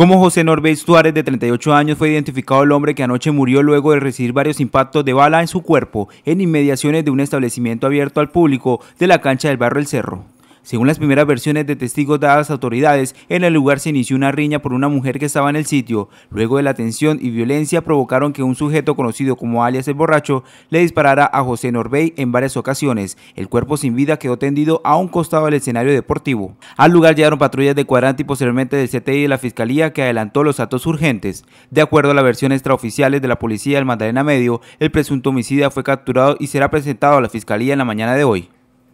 Como José Norberto Suárez, de 38 años, fue identificado el hombre que anoche murió luego de recibir varios impactos de bala en su cuerpo en inmediaciones de un establecimiento abierto al público de la cancha del barrio El Cerro. Según las primeras versiones de testigos dadas a autoridades, en el lugar se inició una riña por una mujer que estaba en el sitio. Luego de la tensión y violencia provocaron que un sujeto conocido como alias el borracho le disparara a José Norbey en varias ocasiones. El cuerpo sin vida quedó tendido a un costado del escenario deportivo. Al lugar llegaron patrullas de cuadrante y posteriormente del CTI y de la Fiscalía que adelantó los actos urgentes. De acuerdo a las versiones extraoficiales de la policía del Magdalena Medio, el presunto homicida fue capturado y será presentado a la Fiscalía en la mañana de hoy.